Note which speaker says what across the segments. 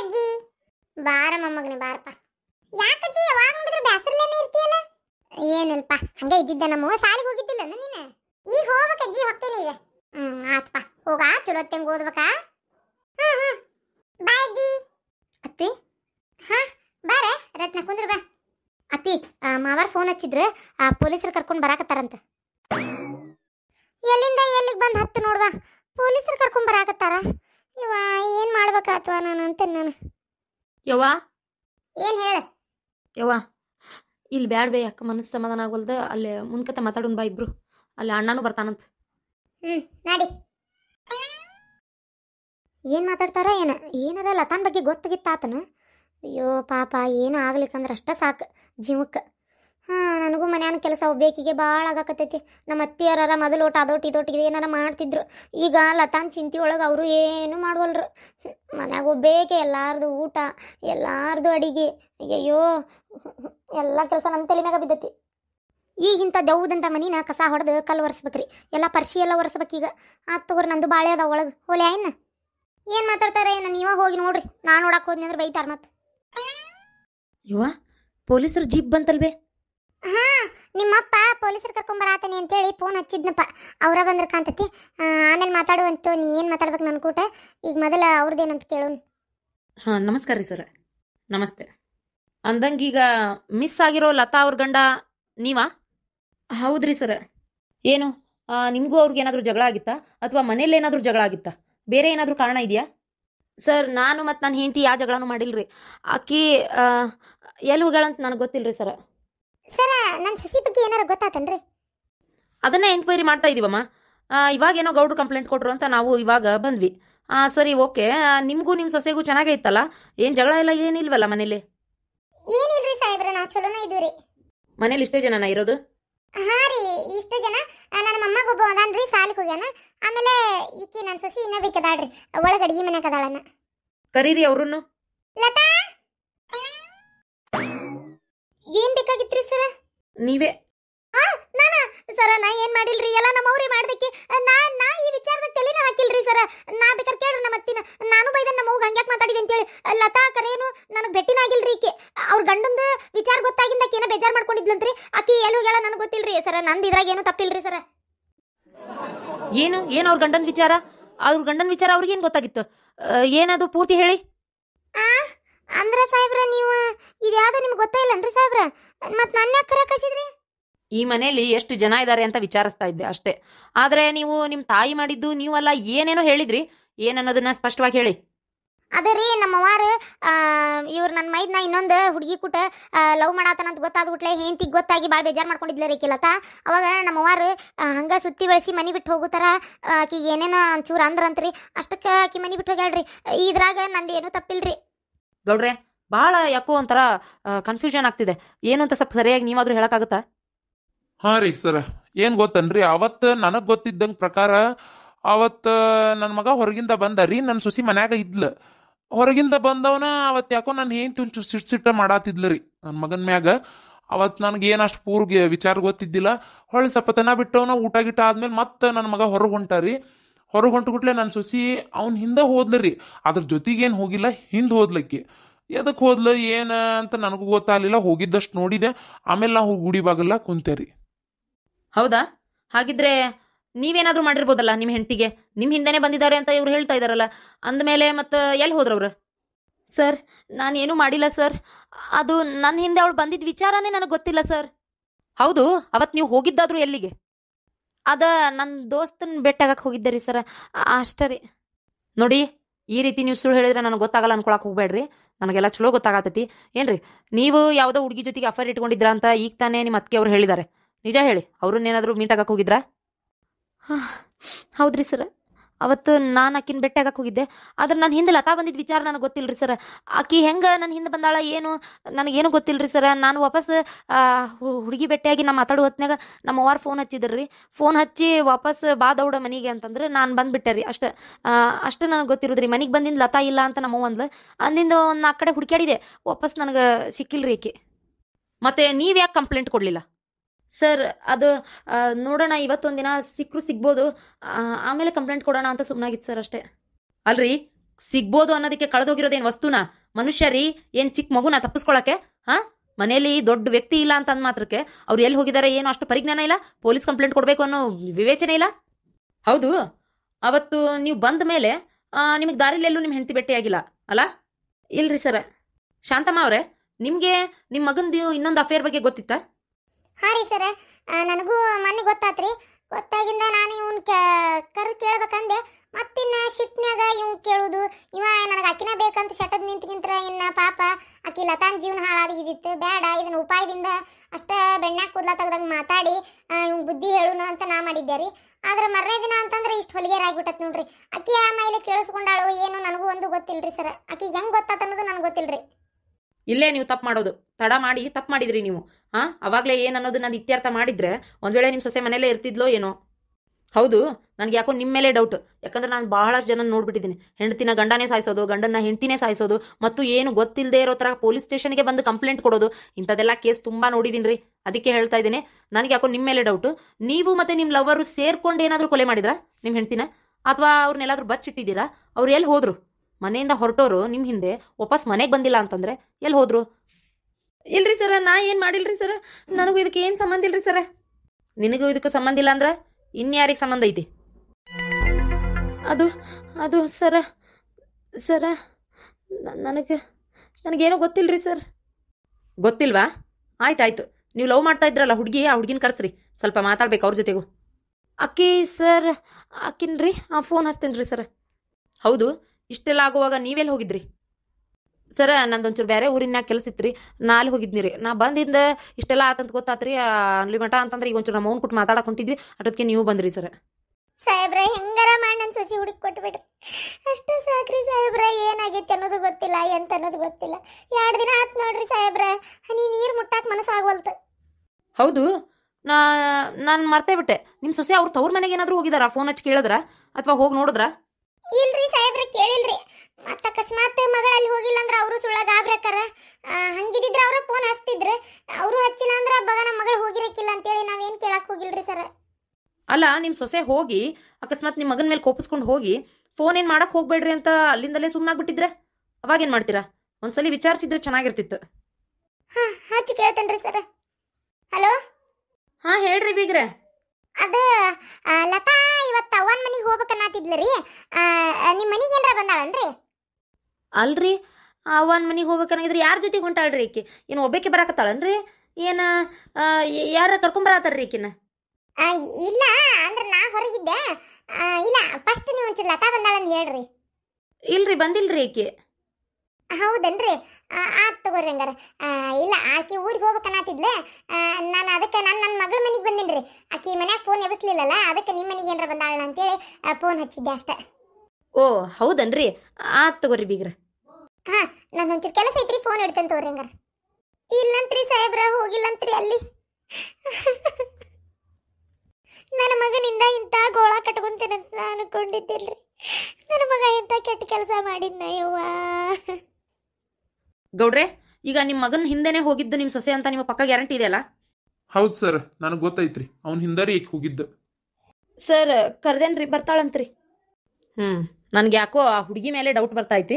Speaker 1: ಅಜ್ಜಿ ಬಾರ ಮೊಮ್ಮಗನೆ ಬಾರಪ್ಪ ಯಾಕಜ್ಜಿ ಯಾವಾಗ ನೋಡಿದ್ರೆ ಬ್ಯಾಸರ್ಲೇನೆ ಇರ್ತೀಯಲ್ಲ ಏನಿಲ್ಪ ಹಂಗೆ ಇದ್ದಿದ್ದ ನಮ್ಮ ಸಾಲಿಗೆ ಹೋಗಿದ್ದಿಲ್ಲ ನೀನ ಈಗ ಹೋಗ್ಬೇಕು ಅಜ್ಜಿ ಹೊಕ್ಕೇನಿ ಈಗ ಹ್ಮ್ ಆತ್ಪ ಹೋಗ ಚಲೋತ್ತಂಗೆ ಓದ್ಬೇಕಾ ಹ್ಮ್ ಬಾಯ್ ಅಜ್ಜಿ ಅತ್ತಿ ಹಾ ಬಾರೆ ರತ್ನ ಕುಂದ್ರ ಬಾ ಅತ್ತಿ ಮಾವಾರ ಫೋನ್ ಹಚ್ಚಿದ್ರು ಪೊಲೀಸರು ಕರ್ಕೊಂಡು ಬರಾಕತ್ತಾರಂತ ಎಲ್ಲಿಂದ ಎಲ್ಲಿಗೆ ಬಂದು ಹತ್ತು ನೋಡ್ವಾ ಪೊಲೀಸರು ಕರ್ಕೊಂಡು ಬರಾಕತ್ತಾರ ಇವ ಏನು ಮಾಡ್ಬೇಕಾತ್ವ ನಾನು ಅಂತ ನಾನು
Speaker 2: ಯವ್ವ ಏನು ಹೇಳು ಯವ್ವ ಇಲ್ಲಿ ಬ್ಯಾಡ್ ಬೇ ಅಕ್ಕ ಮನಸ್ಸು ಸಮಾಧಾನ ಆಗೋಲ್ದ ಅಲ್ಲಿ ಮುಂದ್ಕತೆ ಮಾತಾಡೋಣ ಬಾ ಇಬ್ರು ಅಲ್ಲಿ ಅಣ್ಣನೂ ಬರ್ತಾನಂತ ಹ್ಞೂ ನಡಿ ಏನು ಮಾತಾಡ್ತಾರ ಏನ ಏನಾರ ಲತಾನ್ ಬಗ್ಗೆ
Speaker 3: ಗೊತ್ತಾಗಿತ್ತಾತನ ಅಯ್ಯೋ ಪಾಪ ಏನು ಆಗ್ಲಿಕ್ಕಂದ್ರೆ ಅಷ್ಟೇ ಸಾಕು ಜೀವಕ್ಕೆ ಹಾಂ ನನಗೂ ಮನ್ಯಾನ ಕೆಲಸ ಒಬ್ಬೇಕಿಗೆ ಭಾಳ ಆಗಾಕತ್ತೈತಿ ನಮ್ಮ ಅತ್ತಿಯರ ಮೊದಲು ಓಟ ಅದೊಟ್ಟು ಇದೊಟ್ಟಿಗೆ ಏನಾರ ಮಾಡ್ತಿದ್ರು ಈಗ ಲತಾನ್ ಚಿಂತೆ ಒಳಗೆ ಅವರು ಏನು ಮಾಡುವಲ್ರು ಮನ್ಯಾಗ ಒಬ್ಬೇಕೆ ಎಲ್ಲಾರ್ದು ಊಟ ಎಲ್ಲಾರ್ದು ಅಡಿಗೆ ಅಯ್ಯೋ ಎಲ್ಲ ಕೆಲಸ ನಮ್ಮ ತಲೆ ಮ್ಯಾಗ ಬಿದ್ದೈತಿ ಈಗ ಇಂಥ ದೌದಂಥ ಮನಿನ ಕಸ ಹೊಡೆದು ಕಲ್ಲು ಒರೆಸ್ಬೇಕ್ರಿ ಎಲ್ಲ ಪರ್ಶಿ ಎಲ್ಲ ಒರೆಸ್ಬೇಕೀಗ ಆ ತಗೋರಿ ನಂದು ಬಾಳೆ ಅದ ಒಳಗೆ ಹೋಲಿ ಆಯ್ನ ಏನು ಮಾತಾಡ್ತಾರೆ ನಾನು ನೀವ ಹೋಗಿ ನೋಡ್ರಿ ನಾನು ನೋಡಕ್ಕೆ ಹೋದ್ನಿ
Speaker 1: ಅಂದ್ರೆ ಬೈತಾರೆ ಮತ್ತೆ ಯುವ ಪೊಲೀಸರು ಜೀಪ್ ಬಂತಲ್ವೇ ಹಾ ನಿಮ್ಮಪ್ಪ ಪೊಲೀಸರು ಅಂತ ಹೇಳಿ ಫೋನ್ ಹಚ್ಚಿದ್ನಪ್ಪ ಅವರ ಬಂದ್ರ ಕಾಂತತಿ
Speaker 2: ಆಮೇಲೆ ಅಂತ ನೀ ಏನು ಮಾತಾಡ್ಬೇಕು ನನ್ನ ಕೂಟ ಈಗ ಮೊದಲ ಅವ್ರದ್ದೇನಂತ ಕೇಳೋಣ ಹಾ ನಮಸ್ಕಾರ ರೀ ಸರ್ ನಮಸ್ತೆ ಅಂದಂಗೀಗ ಮಿಸ್ ಆಗಿರೋ ಲತಾ ಅವ್ರ ಗಂಡ ನೀವಾ ಹೌದ್ರಿ ಸರ್ ಏನು ನಿಮಗೂ ಅವ್ರಿಗೆ ಏನಾದರೂ ಜಗಳ ಆಗಿತ್ತಾ ಅಥವಾ ಮನೇಲಿ ಏನಾದರೂ ಜಗಳ ಆಗಿತ್ತಾ ಬೇರೆ ಏನಾದರೂ ಕಾರಣ ಇದೆಯಾ ಸರ್ ನಾನು ಮತ್ತು ನನ್ನ ಹೆಂಡತಿ ಯಾವ ಜಗಳನೂ ಮಾಡಿಲ್ಲ ರೀ ಆಕಿ ಎಲ್ಲಿ ಹೋಗ್ಯಾಳಂತ ನನಗೆ ಗೊತ್ತಿಲ್ಲ ರೀ ಸರ್ ನನ್ನ ಸಸಿ ಬಗ್ಗೆ ಏನಾರ ಗೊತ್ತಾತನ್ರಿ ಅದನ್ನ ಎಂಕ್ವೈರಿ ಮಾಡ್ತಾ ಇದೀವಮ್ಮ ಇವಾಗ ಏನೋ ಗೌಡ್ರು ಕಂಪ್ಲೇಂಟ್ ಕೊಟ್ರು ಅಂತ ನಾವು ಇವಾಗ ಬಂದ್ವಿ ಹಾಂ ಸರಿ ಓಕೆ ನಿಮಗೂ ನಿಮ್ಮ ಸೊಸೆಗೂ ಚೆನ್ನಾಗೇ ಇತ್ತಲ್ಲ ಏನು ಜಗಳ ಇಲ್ಲ ಏನಿಲ್ವಲ್ಲ ಮನೇಲಿ ಏನಿಲ್ರಿ ಸಾಹೇಬ್ರ ನಾವು ಚಲೋನ ಇದೀವ್ರಿ ಮನೇಲಿ ಇಷ್ಟೇ ಜನನ ಇರೋದು
Speaker 1: ಹಾ ರೀ ಇಷ್ಟು ಜನ ನನ್ನ ಮಮ್ಮಗ ಒಬ್ಬ ರೀ ಸಾಲಿಗೆ ಹೋಗ್ಯಾನ ಆಮೇಲೆ ಈಕಿ ನನ್ನ ಸೊಸಿ ಇನ್ನ ಬೇಕದಾಳ್ರಿ ಒಳಗೆ ಅಡಿಗೆ ಮನೆ ಕದಾಳನ ಕರೀರಿ ಅವ್ರನ್ನು ಲತಾ ಏನ್ ಬೇಕಾಗಿತ್ರಿ ಸರ
Speaker 2: ನೀವೇ
Speaker 3: ಸರ ನಾ ಏನ್ ಮಾಡಿಲ್ರಿ ಎಲ್ಲ ನಮ್ಮ ಅವ್ರಿ ಮಾಡ್ದಕ್ಕೆ ನಾ ನಾ ಈ ವಿಚಾರದ ತಲೆನ ಹಾಕಿಲ್ರಿ ಸರ ನಾ ಬೇಕಾದ್ರೆ ಕೇಳ್ರಿ ನಮ್ಮ ಅತ್ತಿನ ನಾನು ಬೈದ ನಮ್ಮ ಅವ್ಗ ಹಂಗ್ಯಾಕ್ ಮಾತಾಡಿದೆ ಅಂತೇಳಿ ಲತಾ ಕರೇನು ನನಗೆ ಆಗಿಲ್ರಿ ಈಕೆ ಅವ್ರ ಗಂಡಂದ ವಿಚಾರ ಗೊತ್ತಾಗಿಂದ ಆಕೆ ಏನೋ ಬೇಜಾರು ಮಾಡ್ಕೊಂಡಿದ್ಲಂತ್ರಿ ಆಕಿ ಎಲ್ಲಿ ಹೋಗ್ಯಾಳ ನನಗೆ ಗೊತ್ತಿಲ್ರಿ ಸರ ನಂದು ಇದ್ರಾಗ ಏನು ತಪ್ಪಿಲ್ರಿ ಸರ
Speaker 2: ಏನು ಏನು ಅವ್ರ ಗಂಡನ ವಿಚಾರ ಅವ್ರ ಗಂಡನ ವಿಚಾರ ಏನು ಗೊತ್ತಾಗಿತ್ತು ಏನದು ಪೂರ್ತಿ ಹೇಳಿ
Speaker 3: ಆ ಅಂದ್ರೆ ಸಾಹೇಬ್ರ
Speaker 2: ನೀವು ಇದ್ಯಾವ್ದು ನಿಮ್ಗೆ ಗೊತ್ತಾ ಇಲ್ಲನ್ರಿ ಸಾಹೇಬ್ರ ಮತ್ತೆ ನನ್ನ ಯಾಕೆ ಕಳಿಸಿದ್ರಿ ಈ ಮನೆಯಲ್ಲಿ ಎಷ್ಟು ಜನ ಇದ್ದಾರೆ ಅಂತ ವಿಚಾರಿಸ್ತಾ ಇದ್ದೆ ಅಷ್ಟೇ ಆದ್ರೆ ನೀವು ನಿಮ್ಮ ತಾಯಿ ಮಾಡಿದ್ದು ನೀವಲ್ಲ ಏನೇನೋ ಹೇಳಿದ್ರಿ ಏನನ್ನೋದನ್ನ ಸ್ಪಷ್ಟವಾಗಿ ಹೇಳಿ ಅದೇ ರೀ ನಮ್ಮವ್ವಾರ
Speaker 3: ಇವ್ರು ನನ್ನ ಮೈದ್ನ ಇನ್ನೊಂದು ಹುಡುಗಿ ಕೂಟ ಲವ್ ಮಾಡಾತನಂತ ಗೊತ್ತಾದ ಗುಟ್ಲೆ ಹೆಂತಿಗೆ ಗೊತ್ತಾಗಿ ಭಾಳ ಬೇಜಾರು ಮಾಡ್ಕೊಂಡಿದ್ಲ ರೀ ಕೆಲತ ಅವಾಗ ನಮ್ಮವ್ವಾರ ಹಂಗೆ ಸುತ್ತಿ ಬೆಳೆಸಿ ಮನೆ ಬಿಟ್ಟು ಹೋಗುತ್ತಾರ ಆಕಿಗೆ
Speaker 2: ಏನೇನೋ ಒಂಚೂರು ಅಂದ್ರಂತ್ರಿ ಅಷ್ಟಕ್ಕೆ ಆಕಿ ಮನೆ ಬಿಟ್ಟು ಹೋಗ್ಯಾಳ್ರಿ ಇದ್ರಾಗ ನಂದು ಏನೂ ತಪ್ಪಿಲ್ರಿ ಗೌಡ್ರೆ ಭಾಳ ಯಾಕೋ ಒಂಥರ ಕನ್ಫ್ಯೂಷನ್ ಆಗ್ತಿದೆ ಏನು ಅಂತ ಸ್ವಲ್ಪ ಸರಿಯಾಗಿ ನೀವಾದ್ರೂ ಹೇಳಕ್ಕಾಗತ್ತಾ ಹಾ ರೀ ಸರ್ ಏನ್ ಗೊತ್ತನ್ರಿ ಅವತ್ ನನಗ್ ಗೊತ್ತಿದ್ದಂಗ ಪ್ರಕಾರ ಅವತ್ ನನ್ನ ಮಗ ಹೊರಗಿಂದ ಬಂದ ರೀ ನನ್ನ ಸುಸಿ ಮನ್ಯಾಗ ಇದ್ಲ ಹೊರಗಿಂದ ಬಂದವನ ಅವತ್ ಯಾಕೋ ನಾನು ಏನ್ ತುಂಚು ಸಿಟ್ ಸಿಟ್ಟ ಮಾಡಾತಿದ್ಲ ರೀ ನನ್ನ ಮಗನ ಮ್ಯಾಗ ಅವತ್ ನನಗೆ ಏನು ಅಷ್ಟು ಪೂರ್ಗೆ ವಿಚಾರ ಗೊತ್ತಿದ್ದಿಲ್ಲ ಹೊಳ್ಳಿ ಸ್ವಲ್ಪ ತನ ಬಿಟ್ಟವನ ಊಟ ಗಿಟ ಆದ್ಮೇಲೆ ಮತ್ತೆ ನನ್ನ ಮಗ ಹೊರಗೆ ಹೊಂಟಾರಿ ಹೊರಗೆ ಕೊಟ್ಲೆ ನನ್ನ ಸೊಸಿ ಅವ್ನ ಹಿಂದೆ ರೀ ಅದ್ರ ಜೊತೆಗೇನು ಹೋಗಿಲ್ಲ ಹಿಂದೆ ಹೋದ್ಲಕ್ಕೆ ಎದಕ್ಕೆ ಹೋದ್ಲ ಏನ ಅಂತ ನನಗೂ ಗೊತ್ತಾಗಲಿಲ್ಲ ಹೋಗಿದ್ದಷ್ಟು ನೋಡಿದೆ ಆಮೇಲೆ ನಾವು ಗುಡಿ ಬಾಗಲ್ಲ ಕುಂತೆ ರೀ ಹೌದಾ ಹಾಗಿದ್ರೆ ನೀವೇನಾದ್ರೂ ಮಾಡಿರ್ಬೋದಲ್ಲ ನಿಮ್ಮ ಹೆಂಡತಿಗೆ ನಿಮ್ಮ ಹಿಂದೆ ಬಂದಿದ್ದಾರೆ ಅಂತ ಇವ್ರು ಹೇಳ್ತಾ ಇದಾರಲ್ಲ ಅಂದಮೇಲೆ ಮತ್ತೆ ಎಲ್ಲಿ ಹೋದ್ರವ್ರು ಸರ್ ನಾನು ಏನೂ ಮಾಡಿಲ್ಲ ಸರ್ ಅದು ನನ್ನ ಹಿಂದೆ ಅವಳು ಬಂದಿದ್ದ ವಿಚಾರನೇ ನನಗೆ ಗೊತ್ತಿಲ್ಲ ಸರ್ ಹೌದು ಅವತ್ತು ನೀವು ಹೋಗಿದ್ದಾದ್ರೂ ಎಲ್ಲಿಗೆ ಅದ ನನ್ನ ದೋಸ್ತನ ಭೇಟಿಯಾಗಕ್ಕೆ ಹೋಗಿದ್ದೆ ರೀ ಸರ್ ಅಷ್ಟೇ ರೀ ನೋಡಿ ಈ ರೀತಿ ನೀವು ಸುಳ್ಳು ಹೇಳಿದ್ರೆ ನನಗೆ ಗೊತ್ತಾಗಲ್ಲ ಅನ್ಕೊಳಕ್ಕೆ ಹೋಗ್ಬೇಡ್ರಿ ನನಗೆಲ್ಲ ಚಲೋ ಗೊತ್ತಾಗತ್ತೈತಿ ಏನ್ರಿ ನೀವು ಯಾವುದೋ ಹುಡುಗಿ ಜೊತೆಗೆ ಅಫರ್ ಇಟ್ಕೊಂಡಿದ್ರ ಅಂತ ಈಗ ತಾನೇ ನಿಮ್ಮ ಅತ್ತಿಗೆ ಅವ್ರು ಹೇಳಿದ್ದಾರೆ ನಿಜ ಹೇಳಿ ಅವ್ರನ್ನೇನಾದರೂ ಮೀಟ್ ಆಗಕ್ಕೆ ಹೋಗಿದ್ರ ಹೌದ್ರಿ ಸರ್ ಅವತ್ತು ನಾನು ಆಕಿನ ಬೆಟ್ಟ ಆಗಕ್ಕೆ ಹೋಗಿದ್ದೆ ಆದ್ರೆ ನನ್ನ ಹಿಂದೆ ಲತಾ ಬಂದಿದ್ದ ವಿಚಾರ ನನಗೆ ಗೊತ್ತಿಲ್ಲ ರೀ ಸರ್ ಆಕಿ ಹೆಂಗೆ ನನ್ನ ಹಿಂದೆ ಬಂದಾಳ ಏನು ನನಗೇನು ಗೊತ್ತಿಲ್ಲ ರೀ ಸರ್ ನಾನು ವಾಪಸ್ ಹುಡುಗಿ ಬೆಟ್ಟೆಯಾಗಿ ನಾ ಮಾತಾಡೋ ಹೊತ್ತಿನಾಗ ನಮ್ಮ ಅವ್ವಾರು ಫೋನ್ ಹಚ್ಚಿದ್ರು ರೀ ಫೋನ್ ಹಚ್ಚಿ ವಾಪಸ್ ಬಾ ದೌಡ ಮನೆಗೆ ಅಂತಂದ್ರೆ ನಾನು ಬಂದ್ಬಿಟ್ಟೆ ರೀ ಅಷ್ಟು ಅಷ್ಟು ನನಗೆ ಗೊತ್ತಿರೋದು ರೀ ಮನೆಗೆ ಬಂದಿಂದ ಲತಾ ಇಲ್ಲ ಅಂತ ನಮ್ಮ ಅಂದ್ಲು ಅಂದಿಂದ ಒಂದು ನಾಲ್ಕು ಕಡೆ ಹುಡುಕ್ಯಾಡಿದೆ ವಾಪಸ್ ನನಗೆ ಸಿಕ್ಕಿಲ್ಲ ರೀ ಆಕೆ ಮತ್ತೆ ನೀವು ಯಾಕೆ ಕಂಪ್ಲೇಂಟ್ ಕೊಡಲಿಲ್ಲ ಸರ್ ಅದು ನೋಡೋಣ ದಿನ ಸಿಕ್ಕರು ಸಿಗ್ಬೋದು ಆಮೇಲೆ ಕಂಪ್ಲೇಂಟ್ ಕೊಡೋಣ ಅಂತ ಸುಮ್ಮನಾಗಿತ್ತು ಸರ್ ಅಷ್ಟೇ ಅಲ್ರಿ ಸಿಗ್ಬೋದು ಅನ್ನೋದಕ್ಕೆ ಕಳೆದೋಗಿರೋದೇನು ವಸ್ತುನ ಮನುಷ್ಯ ರೀ ಏನು ಚಿಕ್ಕ ಮಗುನ ತಪ್ಪಿಸ್ಕೊಳಕ್ಕೆ ಹಾಂ ಮನೆಯಲ್ಲಿ ದೊಡ್ಡ ವ್ಯಕ್ತಿ ಇಲ್ಲ ಅಂತ ಅಂದ ಮಾತ್ರಕ್ಕೆ ಅವ್ರು ಎಲ್ಲಿ ಹೋಗಿದ್ದಾರೆ ಏನು ಅಷ್ಟು ಪರಿಜ್ಞಾನ ಇಲ್ಲ ಪೊಲೀಸ್ ಕಂಪ್ಲೇಂಟ್ ಕೊಡಬೇಕು ಅನ್ನೋ ವಿವೇಚನೆ ಇಲ್ಲ ಹೌದು ಅವತ್ತು ನೀವು ಬಂದ ಮೇಲೆ ನಿಮಗೆ ದಾರಿಲೆಲ್ಲೂ ನಿಮ್ಮ ಹೆಂಡತಿ ಭೇಟಿಯಾಗಿಲ್ಲ ಅಲ್ಲ ಇಲ್ರಿ ಸರ್ ಶಾಂತಮ್ಮ ಅವರೇ ನಿಮಗೆ ನಿಮ್ಮ ಮಗಂದು ಇನ್ನೊಂದು ಅಫೇರ್ ಬಗ್ಗೆ ಗೊತ್ತಿತ್ತಾ ಹಾಂ ರೀ ಸರ ನನಗೂ ಮೊನ್ನೆ ಗೊತ್ತಾತ್ರಿ ಗೊತ್ತಾಗಿಂದ ನಾನು ಇವನ್ ಕರ್
Speaker 1: ಕೇಳ್ಬೇಕಂದೆ ಮತ್ತಿನ್ನ ಶಿಫ್ಟ್ನ್ಯಾಗ ಇವ್ ಕೇಳುದು ಇವ ನನಗೆ ಅಕ್ಕಿನ ಬೇಕಂತ ಶಟದ್ ನಿಂತ ನಿಂತ್ರ ಇನ್ನ ಪಾಪ ಅಕ್ಕಿ ಲತಾನ್ ಜೀವನ ಹಾಳಾಗಿದ್ದಿತ್ತು ಬೇಡ ಇದನ್ನ ಉಪಾಯದಿಂದ ಅಷ್ಟ ಬೆಣ್ಣಾಗ ಕೂದಲ ತೆಗ್ದಂಗೆ ಮಾತಾಡಿ ಇವ್ ಬುದ್ಧಿ ಹೇಳುನು ಅಂತ ನಾ ಮಾಡಿದ್ದೆ ರೀ ಆದ್ರೆ ಮರನೇ ದಿನ ಅಂತಂದ್ರೆ ಇಷ್ಟು ಹೊಲಿಗೆ ಆಗ್ಬಿಟ್ಟತ್ ನೋಡ್ರಿ ಅಕ್ಕಿ ಆ ಕೇಳಿಸ್ಕೊಂಡಾಳು ಏನು ನನಗೂ ಒಂದು ಗೊತ್ತಿಲ್ರಿ ಸರ್ ಅಕ್ಕಿ ಹೆಂಗ್ ಗೊತ್ತಾತ ಅನ್ನೋದು ನನಗೆ
Speaker 2: ಗೊತ್ತಿಲ್ರಿ ಇಲ್ಲೇ ನೀವು ತಪ್ಪು ಮಾಡೋದು ತಡ ಮಾಡಿ ತಪ್ಪು ಮಾಡಿದ್ರಿ ನೀವು ಹಾ ಅವಾಗಲೇ ಏನು ಅನ್ನೋದು ನಾನು ಇತ್ಯರ್ಥ ಮಾಡಿದ್ರೆ ಒಂದು ವೇಳೆ ನಿಮ್ಮ ಸೊಸೆ ಮನೆಯಲ್ಲೇ ಇರ್ತಿದ್ಲೋ ಏನೋ ಹೌದು ನನಗೆ ಯಾಕೋ ನಿಮ್ಮ ಮೇಲೆ ಡೌಟ್ ಯಾಕಂದ್ರೆ ನಾನು ಬಹಳಷ್ಟು ಜನ ನೋಡ್ಬಿಟ್ಟಿದ್ದೀನಿ ಹೆಂಡತಿನ ಗಂಡನೇ ಸಾಯಿಸೋದು ಗಂಡನ ಹೆಂಡತಿನೇ ಸಾಯಿಸೋದು ಮತ್ತು ಏನು ಗೊತ್ತಿಲ್ಲದೆ ಇರೋ ಥರ ಪೊಲೀಸ್ ಸ್ಟೇಷನ್ಗೆ ಬಂದು ಕಂಪ್ಲೇಂಟ್ ಕೊಡೋದು ಇಂಥದ್ದೆಲ್ಲ ಕೇಸ್ ತುಂಬ ನೋಡಿದೀನಿ ಅದಕ್ಕೆ ಹೇಳ್ತಾ ಇದ್ದೀನಿ ನನಗೆ ಯಾಕೋ ನಿಮ್ಮ ಮೇಲೆ ಡೌಟ್ ನೀವು ಮತ್ತೆ ನಿಮ್ಮ ಲವರು ಸೇರ್ಕೊಂಡು ಏನಾದರೂ ಕೊಲೆ ಮಾಡಿದ್ರಾ ನಿಮ್ಮ ಹೆಂಡತಿನ ಅಥವಾ ಅವ್ರನ್ನೆಲ್ಲಾದ್ರೂ ಬಚ್ಚಿಟ್ಟಿದ್ದೀರಾ ಅವ್ರು ಎಲ್ಲಿ ಹೋದರು ಮನೆಯಿಂದ ಹೊರಟೋರು ನಿಮ್ಮ ಹಿಂದೆ ವಾಪಸ್ ಮನೆಗೆ ಬಂದಿಲ್ಲ ಅಂತಂದ್ರೆ ಎಲ್ಲಿ ಹೋದ್ರು ಇಲ್ರಿ ಸರ ನಾ ಏನು ಮಾಡಿಲ್ರಿ ಸರ ನನಗೂ ಇದಕ್ಕೆ ಏನು ಸಂಬಂಧ ಇಲ್ರಿ ಸರ ನಿನಗೂ ಇದಕ್ಕೆ ಸಂಬಂಧ ಇಲ್ಲ ಅಂದ್ರೆ ಇನ್ಯಾರಿಗೆ ಸಂಬಂಧ ಐತಿ ಅದು ಅದು ಸರ ಸರ ನನಗೆ ನನಗೇನೋ ಗೊತ್ತಿಲ್ಲರಿ ಸರ್ ಗೊತ್ತಿಲ್ವಾ ಆಯ್ತಾಯ್ತು ನೀವು ಲವ್ ಮಾಡ್ತಾ ಇದ್ರಲ್ಲ ಹುಡುಗಿ ಆ ಹುಡುಗಿನ ಕರೆಸ್ರಿ ಸ್ವಲ್ಪ ಮಾತಾಡ್ಬೇಕು ಅವ್ರ ಜೊತೆಗೂ ಅಕ್ಕಿ ಸರ್ ಅಕ್ಕಿನ್ರಿ ಆ ಫೋನ್ ಹಚ್ತೀನಿ ರೀ ಸರ್ ಹೌದು ಇಷ್ಟೆಲ್ಲ ಆಗುವಾಗ ನೀವೆಲ್ಲಿ ಹೋಗಿದ್ರಿ ಸರ ನಂದೊಂಚೂರು ಬೇರೆ ಊರಿನ ಕೆಲಸ ಇತ್ರಿ ನಾ ಅಲ್ಲಿ ಹೋಗಿದ್ನಿ ರೀ ನಾ ಬಂದಿಂದ ಇಷ್ಟೆಲ್ಲ ಆತಂತ ಗೊತ್ತಾತ್ರಿ ಅಲ್ಲಿ ಮಠ ಅಂತಂದ್ರೆ ಈಗ ಒಂಚೂರು ನಮ್ಮ ಅವ್ನ ಕೊಟ್ಟು ಮಾತಾಡಕ್ ಹೊಂಟಿದ್ವಿ ಅಟೋದ್ಕೆ ನೀವು ಬಂದ್ರಿ ಸರ
Speaker 1: ಸಾಹೇಬ್ರೆ ಹೆಂಗಾರ ಮಾಡಿ ನನ್ನ ಸಸಿ ಹುಡುಕ್ ಕೊಟ್ಬಿಟ್ರಿ ಅಷ್ಟೇ ಸಾಕ್ರಿ ಸಾಹೇಬ್ರೆ ಏನಾಗೈತೆ ಅನ್ನೋದು ಗೊತ್ತಿಲ್ಲ ಎಂತ ಅನ್ನೋದು ಗೊತ್ತಿಲ್ಲ ಎರಡು ದಿನ ಆತ್ ನೋಡ್ರಿ ಸಾಹೇಬ್ರೆ ಹನಿ ನೀರು ಮುಟ್ಟಾಕ ಮನಸ್ಸಾಗವಲ್ತು
Speaker 2: ಹೌದು ನಾ ನಾನು ಮರ್ತೇ ಬಿಟ್ಟೆ ನಿಮ್ಮ ಸೊಸೆ ಅವ್ರು ತವ್ರ ಮನೆಗೆ ಏನಾದರೂ ಹೋಗಿದಾರ ಫೋನ್ ಹಚ್ಚಿ ಕೇಳಿದ್ರ ಅಥವಾ ಹೋಗಿ ನೋಡಿದ್ರಾ
Speaker 1: ಇಲ್ರಿ ಸಾಹೇಬ್ರ ಕೇಳಿಲ್ರಿ ಮತ್ತ ಅಕಸ್ಮಾತ್ ಮಗಳಲ್ಲಿ ಹೋಗಿಲ್ಲ ಅಂದ್ರೆ ಅವರು ಸುಳ್ಳ ಗಾಬ್ರಕ್ಕಾರ ಹಂಗಿದ್ರೆ ಅವರು ಫೋನ್ ಹಚ್ತಿದ್ರು ಅವರು ಹಚ್ಚಿಲ್ಲ ಅಂದ್ರೆ ಬಗ ನಮ್ಮ ಮಗಳು
Speaker 2: ಹೋಗಿರಕ್ಕಿಲ್ಲ ಅಂತೇಳಿ ನಾವೇನು ಕೇಳಕ್ ಹೋಗಿಲ್ರಿ ಸರ್ ಅಲ್ಲ ನಿಮ್ಮ ಸೊಸೆ ಹೋಗಿ ಅಕಸ್ಮಾತ್ ನಿಮ್ಮ ಮಗನ ಮೇಲೆ ಕೋಪಿಸ್ಕೊಂಡು ಹೋಗಿ ಫೋನ್ ಏನು ಮಾಡಕ್ಕೆ ಹೋಗ್ಬೇಡ್ರಿ ಅಂತ ಅಲ್ಲಿಂದಲೇ ಸುಮ್ಮನಾಗ್ಬಿಟ್ಟಿದ್ರೆ ಅವಾಗ ಏನು ಮಾಡ್ತೀರಾ ಒಂದ್ಸಲಿ ವಿಚಾರಿಸಿದ್ರೆ ಚೆನ್ನಾಗಿರ್ತಿತ್ತು ಹಾಂ ಹಚ್ಚಿ ಕೇಳ್ತೇನೆ ರೀ ಸರ್ ಹಲೋ ಹಾ
Speaker 1: ಹೇಳ್ರಿ ಬೀಗ್ರೆ ಅದು ಲತಾ ಇವತ್ತು ಅವನ್ ಮನೆಗೆ
Speaker 2: ಹೋಗ್ಬೇಕನ್ನತ್ತಿದ್ಲು ರೀ ನಿಮ್ಮ ಮನೆಗೆ ಏನಾರ ಬಂದಾಳನ್ರಿ ಅಲ್ರಿ ಮನಿಗೆ ಮನೆಗೆ ಹೋಗ್ಬೇಕನ್ನಾಗಿದ್ರೆ ಯಾರ ಜೊತೆಗೆ ಹೊಂಟಾಳ್ರಿ ಈಕಿ ಏನು ಒಬ್ಬಕ್ಕೆ ಬರಾಕತ್ತಾಳನ್ರಿ ಏನು ಯಾರ ರೀ ಈಕಿನ ಇಲ್ಲ ಅಂದ್ರೆ ನಾ ಹೊರಗಿದ್ದೆ ಇಲ್ಲ
Speaker 1: ಫಸ್ಟ್ ನೀವು ಒಂಚೂರು ಲತಾ ಬಂದಾಳಂದು ಹೇಳ್ರಿ ಇಲ್ರಿ ಬಂದಿಲ್ರಿ ಈಕೆ ಹೌದನ್ರಿ ಆತು ತಗೋರಿ ಹಂಗಾರ ಇಲ್ಲ ಆಕಿ ಊರಿಗೆ ಹೋಗ್ಬೇಕನ್ನತ್ತಿದ್ಲೆ ನಾನು ಅದಕ್ಕೆ ನಾನು ನನ್ನ ಮಗಳ ಮನೆಗೆ ರೀ ಆಕಿ ಮನ್ಯಾಗ ಫೋನ್ ಎಬ್ಸ್ಲಿಲ್ಲಲ್ಲ ಅದಕ್ಕೆ ನಿಮ್ಮ ಮನೆಗೆ ಏನಾರ ಬಂದಾಳ ಅಂತೇಳಿ ಫೋನ್
Speaker 2: ಹಚ್ಚಿದ್ದೆ ಅಷ್ಟೆ ಓ ಹೌದನ್ರಿ ಆತ್ ತಗೋರಿ ಬೀಗ್ರ
Speaker 1: ಹಾ ನಾನು ಒಂಚೂರು ಕೆಲಸ ಐತ್ರಿ ಫೋನ್ ಇಡ್ತೇನೆ ತಗೋರಿ ಹಂಗಾರ ಇಲ್ಲಂತ್ರಿ ಸಾಹೇಬ್ರ ಹೋಗಿಲ್ಲಂತ್ರಿ ಅಲ್ಲಿ ನನ್ನ ಮಗನಿಂದ ಇಂಥ ಗೋಳ ಕಟ್ಕೊಂತೇನೆ ಅಂತ ಅನ್ಕೊಂಡಿದ್ದಿಲ್ರಿ
Speaker 2: ನನ್ನ ಮಗ ಇಂಥ ಕೆಟ್ಟ ಕೆಲಸ ಮಾಡಿದ್ನ ಯವ್ವಾ ಗೌಡ್ರೆ ಈಗ ನಿಮ್ಮ ಮಗನ ಹಿಂದೆನೆ ಹೋಗಿದ್ದು ನಿಮ್ಮ ಸೊಸೆ ಅಂತ ನಿಮ್ಮ ಪಕ್ಕ ಗ್ಯಾರಂಟಿ ಇದೆಯಲ್ಲ ಹೌದು ಸರ್ ನನಗೆ ಗೊತ್ತೈತ್ರಿ ಅವ್ನ ಹಿಂದರಿ ಹೋಗಿದ್ದು ಹೋಗಿದ್ದ ಸರ್ ಕರ್ದೇನ್ರಿ ಬರ್ತಾಳಂತ್ರಿ ಹ್ಮ್ ನನ್ಗೆ ಯಾಕೋ ಆ ಹುಡುಗಿ ಮೇಲೆ ಡೌಟ್ ಬರ್ತಾ ಐತಿ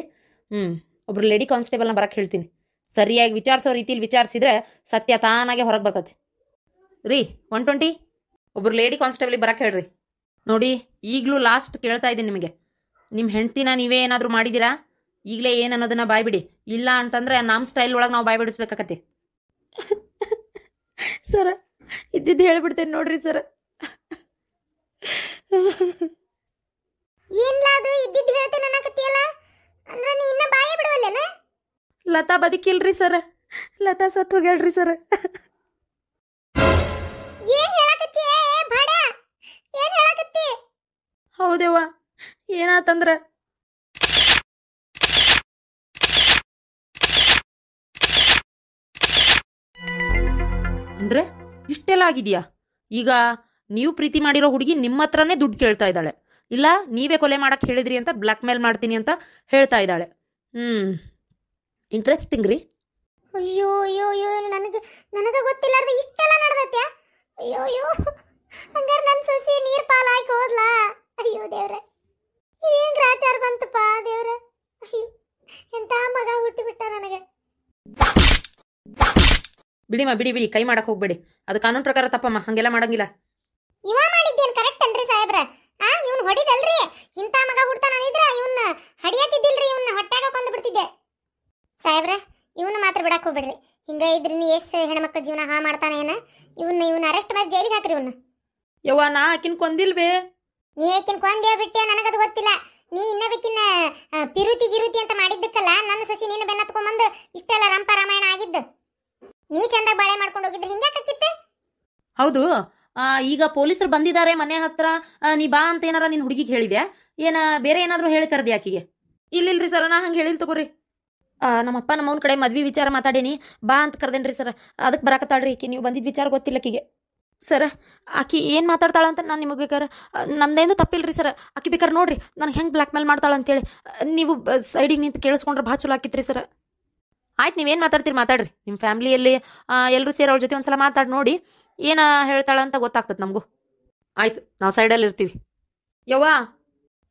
Speaker 2: ಹ್ಞೂ ಒಬ್ರು ಲೇಡಿ ಕಾನ್ಸ್ಟೇಬಲ್ನ ಬರಕ್ಕೆ ಹೇಳ್ತೀನಿ ಸರಿಯಾಗಿ ವಿಚಾರಿಸೋ ರೀತಿಲಿ ವಿಚಾರಿಸಿದ್ರೆ ಸತ್ಯ ತಾನಾಗೆ ಹೊರಗೆ ಬರ್ತತಿ ರೀ ಒನ್ ಟ್ವೆಂಟಿ ಒಬ್ರು ಲೇಡಿ ಕಾನ್ಸ್ಟೇಬಲ್ ಬರಕ್ಕೆ ಹೇಳ್ರಿ ನೋಡಿ ಈಗಲೂ ಲಾಸ್ಟ್ ಕೇಳ್ತಾ ಇದ್ದೀನಿ ನಿಮಗೆ ನಿಮ್ಮ ಹೆಂಡ್ತಿನ ನೀವೇ ಏನಾದರೂ ಮಾಡಿದ್ದೀರಾ ಈಗಲೇ ಏನು ಅನ್ನೋದನ್ನ ಬಾಯ್ಬಿಡಿ ಇಲ್ಲ ಅಂತಂದ್ರೆ ನಮ್ಮ ಸ್ಟೈಲ್ ಒಳಗೆ ನಾವು ಬಾಯ್ಬಿಡಿಸ್ಬೇಕಾಗತ್ತೆ ಸರ ಇದ್ದಿದ್ದು ಹೇಳ್ಬಿಡ್ತೇನೆ ನೋಡ್ರಿ ಸರ ಲತಾ ಬದುಕಿಲ್ರಿ ಸರ್ ಲತಾ ಸತ್ ಹೋಗ್ಯಾಳ್ರಿ ಸರ್ ಹೌದೇವ ಏನಾತಂದ್ರ ಅಂದರೆ ಇಷ್ಟೆಲ್ಲ ಆಗಿದೆಯಾ ಈಗ ನೀವು ಪ್ರೀತಿ ಮಾಡಿರೋ ಹುಡುಗಿ ನಿಮ್ಮ ಹತ್ರನೇ ದುಡ್ಡು ಕೇಳ್ತಾ ಇದ್ದಾಳೆ ಇಲ್ಲ ನೀವೇ ಕೊಲೆ ಮಾಡೋಕ್ಕೆ ಹೇಳಿದ್ರಿ ಅಂತ ಬ್ಲ್ಯಾಕ್ ಮೇಲ್ ಮಾಡ್ತೀನಿ ಅಂತ ಹೇಳ್ತಾ ಇದ್ದಾಳೆ ಹ್ಞೂ ಇಂಟ್ರೆಸ್ಟಿಂಗ್ ರೀ
Speaker 1: ಅಯ್ಯೋ ಅಯ್ಯೋ ಅಯ್ಯೋ ನನಗೆ ನನಗೆ ಗೊತ್ತಿಲ್ಲಾರ್ದ ಇಷ್ಟೆಲ್ಲ ನಡೆದತ್ತೆ ಅಯ್ಯೋ ಅಯ್ಯೋ ಹಂಗಾರೆ ನನ್ನ ಸೊಸಿ ನೀರು ಪಾಲು ಹಾಕಿ ಹೋದ್ಲಾ ಅಯ್ಯೋ ದೇವ್ರೆ ಇದೇನು ಗ್ರಾಚಾರ ಬಂತಪ್ಪ ದೇವ್ರೆ
Speaker 2: ಎಂತ ಮಗ ಹುಟ್ಟಿಬಿಟ್ಟ ನನಗೆ ಬಿಡಿಮ್ಮ ಬಿಡಿ ಬಿಡಿ ಕೈ ಮಾಡಕ್ ಹೋಗ್ಬೇಡಿ ಅದು ಕಾನೂನು ಪ್ರಕಾರ ತಪ್ಪಮ್ಮ ಹಂಗೆಲ್ಲ ಮಾಡಂಗಿಲ್ಲ
Speaker 1: ಇವ ಮಾಡಿದ್ದೇನ್ ಕರೆಕ್ಟ್ ಅಲ್ರಿ ಸಾಹೇಬ್ರ ಆ ಇವನ್ ಹೊಡಿದಲ್ರಿ ಇಂತ ಮಗ ಹುಡ್ತಾನ ಇದ್ರ ಇವನ್ನ ಹಡಿಯತ್ತಿದ್ದಲ್ರಿ ಇವನ್ನ ಹೊಟ್ಟೆಗ ಕೊಂದು ಬಿಡ್ತಿದ್ದೆ ಸಾಹೇಬ್ರ ಇವನ್ನ ಮಾತ್ರ ಬಿಡಕ್ ಹೋಗ್ಬೇಡ್ರಿ ಹಿಂಗ ಇದ್ರಿ ಎಸ್ ಹೆಣ್ಮಕ್ಳ ಜೀವನ ಹಾಳು ಮಾಡ್ತಾನೆ ಏನ ಇವನ್ನ ಇವನ್ನ ಅರೆಸ್ಟ್ ಮಾಡಿ ಜೈಲಿಗೆ ಹಾಕ್ರಿ ಇವನ್ನ ಯವ್ವ ನಾ ಆಕಿನ್ ಕೊಂದಿಲ್ವೇ ನೀ ಏಕಿನ್ ಕೊಂದೇ ಬಿಟ್ಟೆ ನನಗದು ಗೊತ್ತಿಲ್ಲ ನೀ ಇನ್ನಬೇಕಿನ್ನ ಪಿರುತಿ ಗಿರುತಿ ಅಂತ ಮಾಡಿದ್ದಕ್ಕಲ್ಲ ನನ್ನ
Speaker 2: ಹೌದು ಈಗ ಪೊಲೀಸರು ಬಂದಿದ್ದಾರೆ ಮನೆ ಹತ್ರ ನೀ ಬಾ ಅಂತ ಏನಾರ ನಿನ್ ಹುಡುಗಿಗೆ ಹೇಳಿದೆ ಏನ ಬೇರೆ ಏನಾದ್ರು ಹೇಳಿ ಕರ್ದಿ ಆಕಿಗೆ ಇಲ್ಲಿಲ್ರಿ ಸರ್ ನಾ ಹಂಗೆ ಹೇಳಿಲ್ ತಗೋರಿ ನಮ್ಮಪ್ಪ ನಮ್ಮ ಕಡೆ ಮದ್ವಿ ವಿಚಾರ ಮಾತಾಡೀನಿ ಬಾ ಅಂತ ಕರ್ದೇನ್ರಿ ಸರ್ ಅದಕ್ಕೆ ಬರಾಕತ್ತಾಳ್ರಿ ಈಕೆ ನೀವು ಬಂದಿದ್ದ ವಿಚಾರ ಗೊತ್ತಿಲ್ಲ ಆಕಿಗೆ ಸರ್ ಆಕಿ ಏನು ಮಾತಾಡ್ತಾಳ ಅಂತ ನಾನು ನಿಮಗೆ ಬೇಕಾರೆ ನಂದೇನು ತಪ್ಪಿಲ್ರಿ ಸರ್ ಆಕಿ ಬೇಕಾರೆ ನೋಡ್ರಿ ನಾನು ಹೆಂಗೆ ಬ್ಲ್ಯಾಕ್ ಮೇಲ್ ಮಾಡ್ತಾಳ ಅಂತೇಳಿ ನೀವು ಸೈಡಿಗೆ ನಿಂತು ಕೇಳಿಸ್ಕೊಂಡ್ರೆ ಭಾಳ ಚಲೋ ಆಕಿತ್ರಿ ಸರ್ ಆಯ್ತು ನೀವೇನು ಮಾತಾಡ್ತೀರಿ ಮಾತಾಡ್ರಿ ನಿಮ್ಮ ಫ್ಯಾಮ್ಲಿಯಲ್ಲಿ ಎಲ್ಲರೂ ಸೇರಿ ಅವ್ರ ಜೊತೆ ಸಲ ಮಾತಾಡಿ ನೋಡಿ ಏನು ಹೇಳ್ತಾಳೆ ಅಂತ ಗೊತ್ತಾಗ್ತದೆ ನಮಗೂ ಆಯ್ತು ನಾವು ಸೈಡಲ್ಲಿ ಇರ್ತೀವಿ ಯವ್ವಾ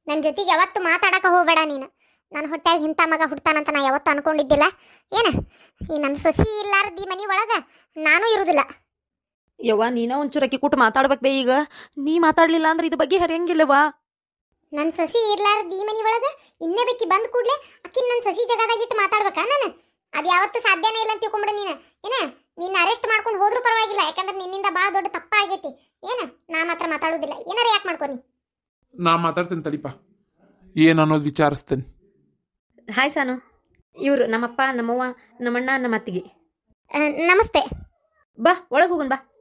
Speaker 1: ನನ್ನ ಜೊತೆಗೆ ಯಾವತ್ತು ಮಾತಾಡಕ್ಕೆ ಹೋಗಬೇಡ ನೀನು ನಾನು ಹೊಟ್ಟೆಗೆ ಹಿಂತ ಮಗ ಹುಡ್ತಾನಂತ ನಾ ಯಾವತ್ತು ಅನ್ಕೊಂಡಿದ್ದಿಲ್ಲ
Speaker 2: ಏನ ಈ ನನ್ನ ಸೊಸಿ ಈ ಮನೆ ಒಳಗೆ ನಾನು ಇರೋದಿಲ್ಲ ಯವ್ವ ನೀನ ಒಂಚೂರು ಅಕ್ಕಿ ಕೂಟ ಮಾತಾಡ್ಬೇಕು ಬೇ ಈಗ ನೀ ಮಾತಾಡ್ಲಿಲ್ಲ ಅಂದ್ರೆ ಇದು ಬಗ್ಗೆ ಹರಿಯಂಗಿಲ್ಲವಾ ನನ್ನ ಸೊಸಿ ಇರ್ಲಾರ್ದ ಈ ಮನೆ ಒಳಗೆ ಇನ್ನೇ ಬೇಕಿ ಬಂದ ಕೂಡ್ಲೆ ಅಕ್ಕಿ ನನ್ನ ಸೊಸಿ ಜಗದಾಗಿಟ್ಟು ಮಾತಾಡ್ಬೇಕಾ ನಾನು
Speaker 1: ಅದು ಯಾವತ್ತು ಸಾಧ್ಯನೇ ಇಲ್ಲ ಅಂತ ತಿಳ್ಕೊಂಬಿಡು ನೀನು ಏನ ನಿನ್ನ ಅರೆಸ್ಟ್ ಮಾಡ್ಕೊಂಡು ಹೋದ್ರೂ ಪರವಾಗಿಲ್ಲ ಯಾಕಂದ್ರೆ ನಿನ್ನಿಂದ ಬಹಳ ದೊಡ್ಡ ತಪ್ಪ ಆಗೈತಿ ಏನ ನಾ ಮಾತ್ರ ಮಾತಾಡೋದಿಲ್ಲ ಏನಾರ ಯಾಕೆ ಮಾಡ್ಕೊನಿ
Speaker 2: ನಾ ಮಾತಾಡ್ತೀನಿ ತಡಿಪ ಏನು ಅನ್ನೋದು ವಿಚಾರಿಸ್ತೇನೆ ಹಾಯ್ ಸಾನು ಇವರು ನಮ್ಮಪ್ಪ ನಮ್ಮವ್ವ ನಮ್ಮಣ್ಣ ನಮ್ಮ ಅತ್ತಿಗೆ ನಮಸ್ತೆ ಬಾ ಒಳಗೆ ಹೋಗೋಣ ಬಾ